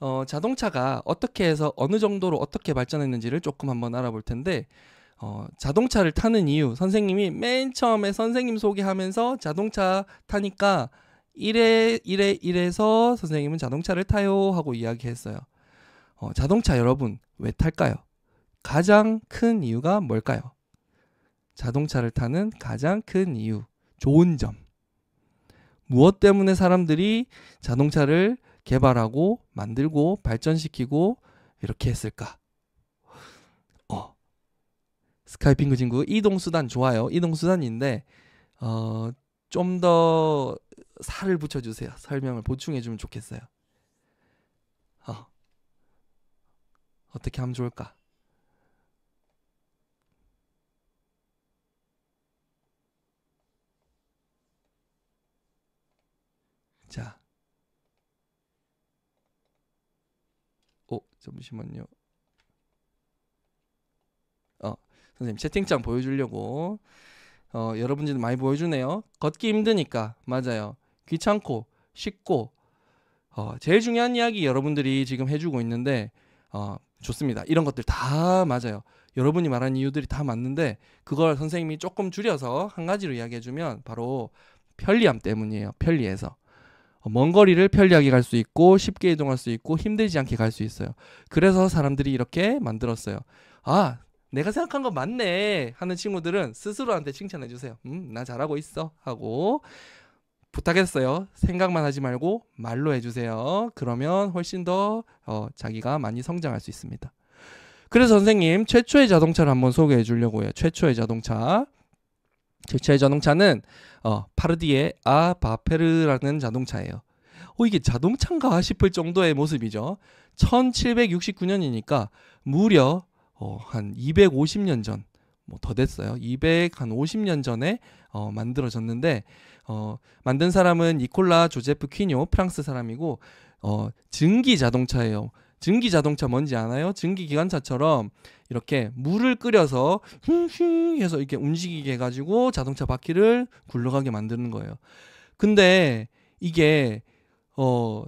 어, 자동차가 어떻게 해서 어느 정도로 어떻게 발전했는지를 조금 한번 알아볼 텐데 어, 자동차를 타는 이유 선생님이 맨 처음에 선생님 소개하면서 자동차 타니까 이래 이래 이래서 선생님은 자동차를 타요 하고 이야기했어요. 어, 자동차 여러분 왜 탈까요? 가장 큰 이유가 뭘까요? 자동차를 타는 가장 큰 이유 좋은 점 무엇 때문에 사람들이 자동차를 개발하고 만들고 발전시키고 이렇게 했을까? 어. 스카이핑그 친구 이동수단 좋아요. 이동수단인데 어, 좀더 살을 붙여주세요. 설명을 보충해주면 좋겠어요. 어. 어떻게 하면 좋을까? 자. 어, 잠시만요. 어, 선생님 채팅창 보여주려고. 어, 여러분들도 많이 보여주네요. 걷기 힘드니까 맞아요. 귀찮고 쉽고 어, 제일 중요한 이야기 여러분들이 지금 해주고 있는데 어, 좋습니다. 이런 것들 다 맞아요. 여러분이 말한 이유들이 다 맞는데 그걸 선생님이 조금 줄여서 한 가지로 이야기해주면 바로 편리함 때문이에요. 편리해서 먼 거리를 편리하게 갈 수 있고 쉽게 이동할 수 있고 힘들지 않게 갈 수 있어요. 그래서 사람들이 이렇게 만들었어요. 아, 내가 생각한 거 맞네 하는 친구들은 스스로한테 칭찬해 주세요. 음, 나 잘하고 있어 하고 부탁했어요. 생각만 하지 말고 말로 해주세요. 그러면 훨씬 더 어, 자기가 많이 성장할 수 있습니다. 그래서 선생님 최초의 자동차를 한번 소개해 주려고 해요. 최초의 자동차. 제차의 자동차는 어, 파르디의 아바페르라는 자동차예요. 어, 이게 자동차인가 싶을 정도의 모습이죠. 1769년이니까 무려 어, 한 250년 전, 뭐더 됐어요. 250년 전에 어, 만들어졌는데 어, 만든 사람은 니콜라 조제프 퀴뇨 프랑스 사람이고 어, 증기 자동차예요. 증기 자동차 뭔지 아나요? 증기 기관차처럼 이렇게 물을 끓여서 흥흥 해서 이렇게 움직이게 해가지고 자동차 바퀴를 굴러가게 만드는 거예요. 근데 이게 어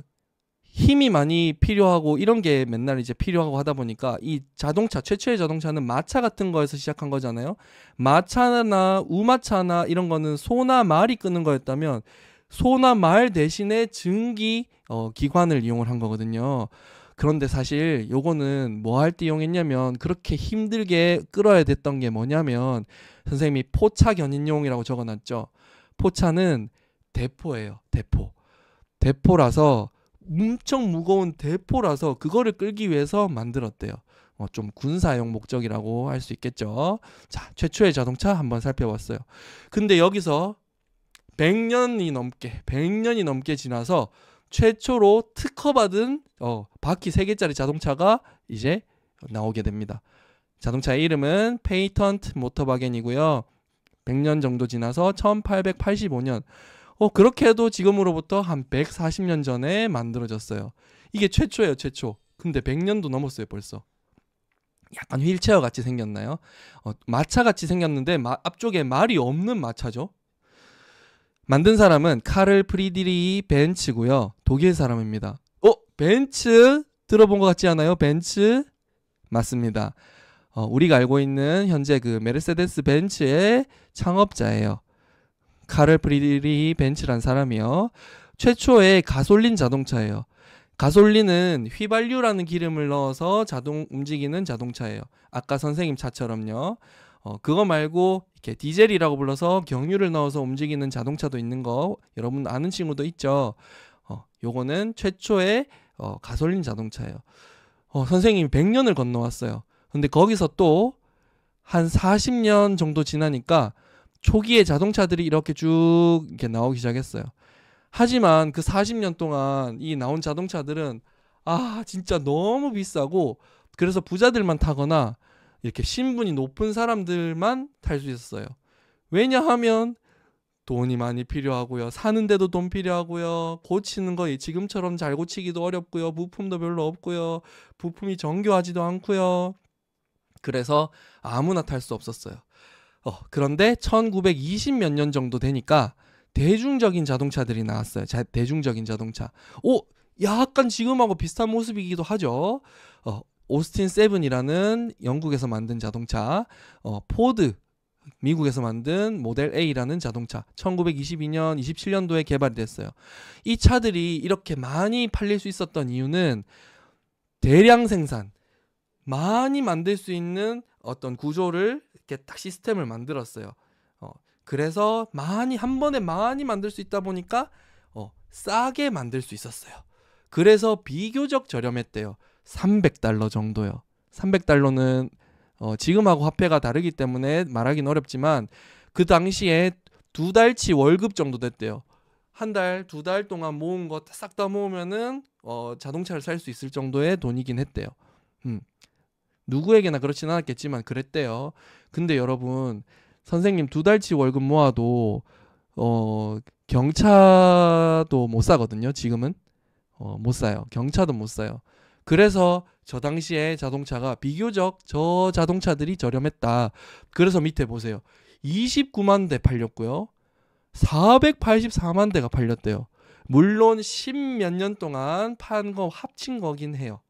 힘이 많이 필요하고 이런 게 맨날 이제 필요하고 하다 보니까 이 자동차 최초의 자동차는 마차 같은 거에서 시작한 거잖아요. 마차나 우마차나 이런 거는 소나 말이 끄는 거였다면 소나 말 대신에 증기 어, 기관을 이용을 한 거거든요. 그런데 사실 요거는 뭐 할 때 이용했냐면 그렇게 힘들게 끌어야 됐던 게 뭐냐면 선생님이 포차 견인용이라고 적어놨죠. 포차는 대포예요. 대포. 대포라서 엄청 무거운 대포라서 그거를 끌기 위해서 만들었대요. 어, 좀 군사용 목적이라고 할 수 있겠죠. 자, 최초의 자동차 한번 살펴봤어요. 근데 여기서 100년이 넘게, 100년이 넘게 지나서 최초로 특허받은 어, 바퀴 3개짜리 자동차가 이제 나오게 됩니다. 자동차의 이름은 페이턴트 모터바겐이고요. 100년 정도 지나서 1885년 어, 그렇게 해도 지금으로부터 한 140년 전에 만들어졌어요. 이게 최초예요, 최초. 근데 100년도 넘었어요, 벌써. 약간 휠체어 같이 생겼나요? 어, 마차 같이 생겼는데 마, 앞쪽에 말이 없는 마차죠. 만든 사람은 카를 프리드리히 벤츠고요. 독일 사람입니다. 어? 벤츠? 들어본 것 같지 않아요? 벤츠? 맞습니다. 어, 우리가 알고 있는 현재 그 메르세데스 벤츠의 창업자예요. 카를 프리드리히 벤츠란 사람이요. 최초의 가솔린 자동차예요. 가솔린은 휘발유라는 기름을 넣어서 자동 움직이는 자동차예요. 아까 선생님 차처럼요. 어, 그거 말고 이렇게 디젤이라고 불러서 경유를 넣어서 움직이는 자동차도 있는 거 여러분 아는 친구도 있죠. 어, 요거는 최초의 어, 가솔린 자동차예요. 어, 선생님이 100년을 건너왔어요. 근데 거기서 또 한 40년 정도 지나니까 초기의 자동차들이 이렇게 쭉 이렇게 나오기 시작했어요. 하지만 그 40년 동안 이 나온 자동차들은 아, 진짜 너무 비싸고 그래서 부자들만 타거나 이렇게 신분이 높은 사람들만 탈 수 있었어요. 왜냐하면 돈이 많이 필요하고요. 사는데도 돈 필요하고요. 고치는 거 지금처럼 잘 고치기도 어렵고요. 부품도 별로 없고요. 부품이 정교하지도 않고요. 그래서 아무나 탈 수 없었어요. 어, 그런데 1920 몇 년 정도 되니까 대중적인 자동차들이 나왔어요. 자, 대중적인 자동차. 오, 약간 지금하고 비슷한 모습이기도 하죠. 어, 오스틴 세븐이라는 영국에서 만든 자동차, 어, 포드 미국에서 만든 모델 A라는 자동차 1922년 27년도에 개발 됐어요. 이 차들이 이렇게 많이 팔릴 수 있었던 이유는 대량 생산 많이 만들 수 있는 어떤 구조를 이렇게 딱 시스템을 만들었어요. 어, 그래서 많이 한 번에 많이 만들 수 있다 보니까 어, 싸게 만들 수 있었어요. 그래서 비교적 저렴했대요. 300달러 정도요. 300달러는 어, 지금하고 화폐가 다르기 때문에 말하기는 어렵지만 그 당시에 두 달치 월급 정도 됐대요. 한 달, 두 달 동안 모은 거 싹 다 모으면은 어, 자동차를 살 수 있을 정도의 돈이긴 했대요. 음. 누구에게나 그렇진 않았겠지만 그랬대요. 근데 여러분, 선생님 두 달치 월급 모아도 어, 경차도 못 사거든요. 지금은 어, 못 사요. 경차도 못 사요. 그래서 저 당시에 자동차가 비교적 저 자동차들이 저렴했다. 그래서 밑에 보세요. 29만 대 팔렸고요. 484만 대가 팔렸대요. 물론 10 몇 년 동안 판 거 합친 거긴 해요.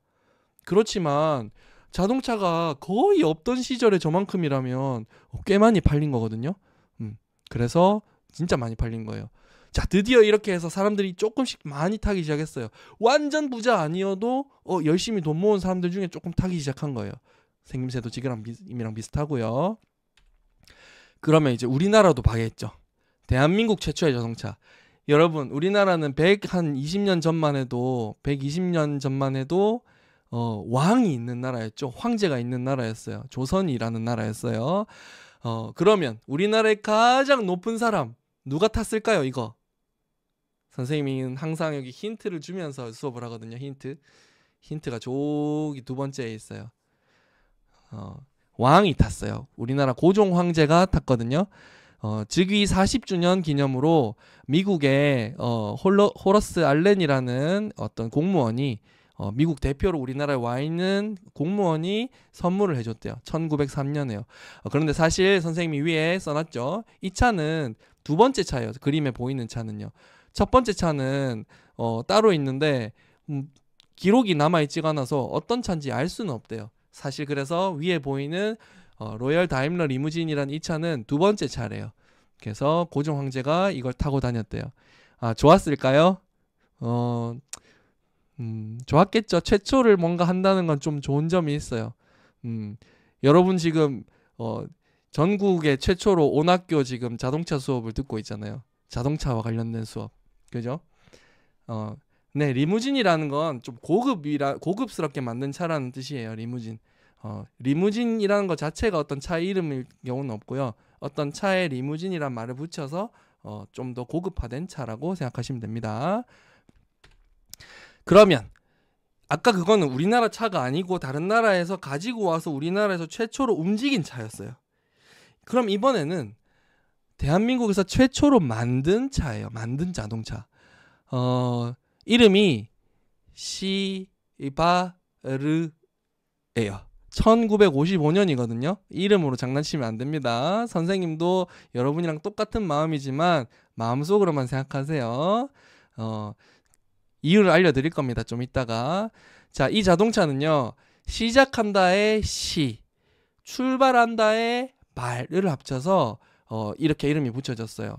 그렇지만 자동차가 거의 없던 시절에 저만큼이라면 꽤 많이 팔린 거거든요. 음, 그래서 진짜 많이 팔린 거예요. 자, 드디어 이렇게 해서 사람들이 조금씩 많이 타기 시작했어요. 완전 부자 아니어도 어, 열심히 돈 모은 사람들 중에 조금 타기 시작한 거예요. 생김새도 지금이랑 비슷하고요. 그러면 이제 우리나라도 파괴했죠. 대한민국 최초의 자동차. 여러분, 우리나라는 100한 20년 전만 해도 120년 전만 해도 어, 왕이 있는 나라였죠. 황제가 있는 나라였어요. 조선이라는 나라였어요. 어, 그러면 우리나라의 가장 높은 사람 누가 탔을까요? 이거 선생님은 항상 여기 힌트를 주면서 수업을 하거든요. 힌트. 힌트가 저기 두 번째에 있어요. 어, 왕이 탔어요. 우리나라 고종 황제가 탔거든요. 어, 즉위 40주년 기념으로 미국의 어, 홀러, 호러스 알렌이라는 어떤 공무원이 어, 미국 대표로 우리나라에 와 있는 공무원이 선물을 해줬대요. 1903년에요. 어, 그런데 사실 선생님이 위에 써놨죠. 이 차는 두 번째 차예요. 그림에 보이는 차는요. 첫 번째 차는 어, 따로 있는데 음, 기록이 남아 있지가 않아서 어떤 차인지 알 수는 없대요. 사실 그래서 위에 보이는 어, 로열 다임러 리무진이란 이 차는 두 번째 차래요. 그래서 고종 황제가 이걸 타고 다녔대요. 아 좋았을까요? 어, 음, 좋았겠죠. 최초를 뭔가 한다는 건 좀 좋은 점이 있어요. 음, 여러분 지금 어, 전국의 최초로 온학교 지금 자동차 수업을 듣고 있잖아요. 자동차와 관련된 수업. 그죠? 어, 네, 리무진이라는 건 좀 고급이라 고급스럽게 만든 차라는 뜻이에요. 리무진. 어, 리무진이라는 것 자체가 어떤 차 이름일 경우는 없고요. 어떤 차에 리무진이란 말을 붙여서 어, 좀 더 고급화된 차라고 생각하시면 됩니다. 그러면 아까 그거는 우리나라 차가 아니고 다른 나라에서 가지고 와서 우리나라에서 최초로 움직인 차였어요. 그럼 이번에는 대한민국에서 최초로 만든 차예요. 만든 자동차. 어, 이름이 시바르예요. 1955년이거든요. 이름으로 장난치면 안 됩니다. 선생님도 여러분이랑 똑같은 마음이지만 마음속으로만 생각하세요. 어, 이유를 알려드릴 겁니다. 좀 이따가. 자, 이 자동차는요. 시작한다의 시, 출발한다의 말을 합쳐서 어, 이렇게 이름이 붙여졌어요.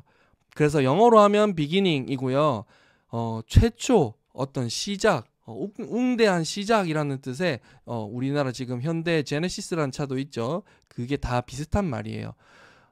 그래서 영어로 하면 beginning이고요. 어, 최초 어떤 시작, 어, 웅대한 시작이라는 뜻의 어, 우리나라 지금 현대 제네시스라는 차도 있죠. 그게 다 비슷한 말이에요.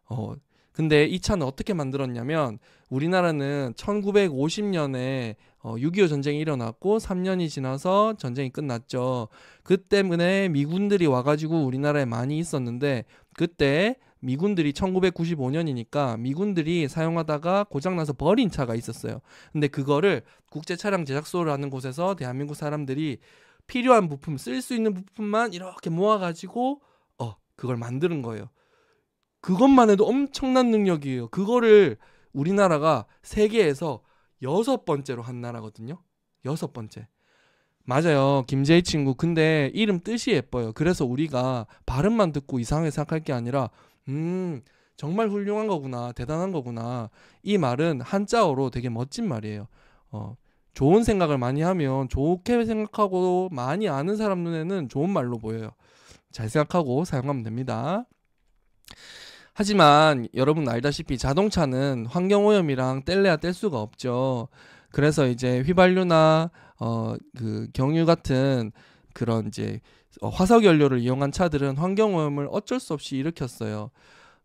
어, 근데 이 차는 어떻게 만들었냐면 우리나라는 1950년에 어, 6.25 전쟁이 일어났고 3년이 지나서 전쟁이 끝났죠. 그 때문에 미군들이 와가지고 우리나라에 많이 있었는데 그때 미군들이 1995년이니까 미군들이 사용하다가 고장나서 버린 차가 있었어요. 근데 그거를 국제 차량 제작소라는 곳에서 대한민국 사람들이 필요한 부품, 쓸 수 있는 부품만 이렇게 모아가지고 어 그걸 만드는 거예요. 그것만 해도 엄청난 능력이에요. 그거를 우리나라가 세계에서 여섯 번째로 한 나라거든요. 여섯 번째. 맞아요. 김재희 친구. 근데 이름 뜻이 예뻐요. 그래서 우리가 발음만 듣고 이상하게 생각할 게 아니라 음, 정말 훌륭한 거구나, 대단한 거구나. 이 말은 한자어로 되게 멋진 말이에요. 어, 좋은 생각을 많이 하면 좋게 생각하고 많이 아는 사람 눈에는 좋은 말로 보여요. 잘 생각하고 사용하면 됩니다. 하지만 여러분 알다시피 자동차는 환경오염이랑 뗄래야 뗄 수가 없죠. 그래서 이제 휘발유나 어, 그 경유 같은 그런 이제 어, 화석 연료를 이용한 차들은 환경오염을 어쩔 수 없이 일으켰어요.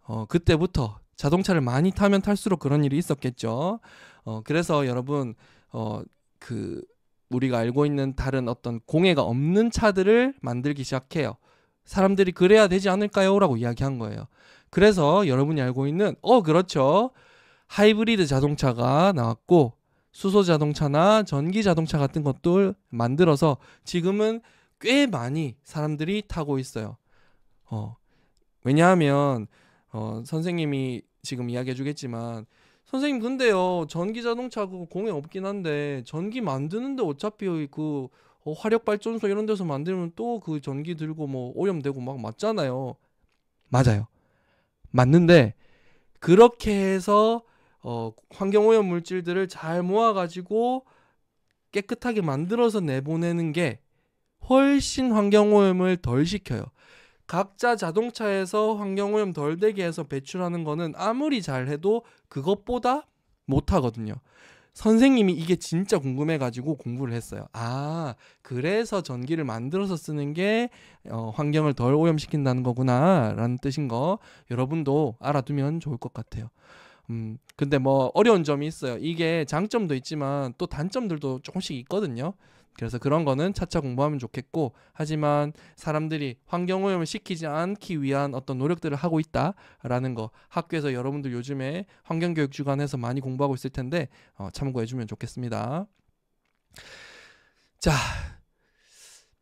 어, 그때부터 자동차를 많이 타면 탈수록 그런 일이 있었겠죠. 어, 그래서 여러분 어, 그 우리가 알고 있는 다른 어떤 공해가 없는 차들을 만들기 시작해요. 사람들이 그래야 되지 않을까요라고 이야기한 거예요. 그래서 여러분이 알고 있는 어 그렇죠. 하이브리드 자동차가 나왔고 수소 자동차나 전기 자동차 같은 것들 만들어서 지금은 꽤 많이 사람들이 타고 있어요. 어, 왜냐하면 어, 선생님이 지금 이야기해 주겠지만 선생님 근데요 전기 자동차고 공해 없긴 한데 전기 만드는데 어차피 그 어, 화력 발전소 이런 데서 만들면 또 그 전기 들고 뭐 오염되고 막 맞잖아요. 맞아요. 맞는데 그렇게 해서 어, 환경 오염 물질들을 잘 모아가지고 깨끗하게 만들어서 내보내는 게 훨씬 환경오염을 덜 시켜요. 각자 자동차에서 환경오염 덜 되게 해서 배출하는 거는 아무리 잘해도 그것보다 못하거든요. 선생님이 이게 진짜 궁금해가지고 공부를 했어요. 아, 그래서 전기를 만들어서 쓰는 게 어, 환경을 덜 오염시킨다는 거구나. 라는 뜻인 거 여러분도 알아두면 좋을 것 같아요. 음, 근데 뭐 어려운 점이 있어요. 이게 장점도 있지만 또 단점들도 조금씩 있거든요. 그래서 그런 거는 차차 공부하면 좋겠고 하지만 사람들이 환경 오염을 시키지 않기 위한 어떤 노력들을 하고 있다라는 거 학교에서 여러분들 요즘에 환경 교육 주관에서 많이 공부하고 있을 텐데 어, 참고해 주면 좋겠습니다. 자,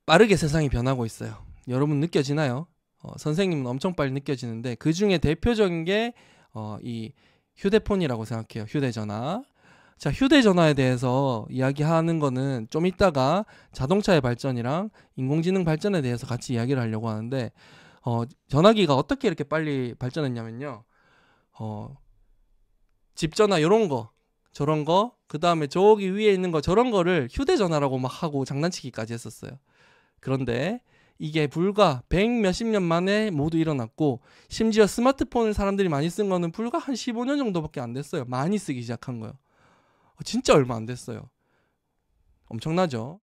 빠르게 세상이 변하고 있어요. 여러분 느껴지나요? 어, 선생님은 엄청 빨리 느껴지는데 그 중에 대표적인 게 어, 휴대폰이라고 생각해요. 휴대전화. 자, 휴대전화에 대해서 이야기하는 거는 좀 이따가 자동차의 발전이랑 인공지능 발전에 대해서 같이 이야기를 하려고 하는데, 어, 전화기가 어떻게 이렇게 빨리 발전했냐면요. 어, 집전화 요런 거, 저런 거, 그 다음에 저기 위에 있는 거, 저런 거를 휴대전화라고 막 하고 장난치기까지 했었어요. 그런데 이게 불과 백 몇십 년 만에 모두 일어났고 심지어 스마트폰을 사람들이 많이 쓴 거는 불과 한 15년 정도밖에 안 됐어요. 많이 쓰기 시작한 거예요. 어, 진짜 얼마 안 됐어요. 엄청나죠?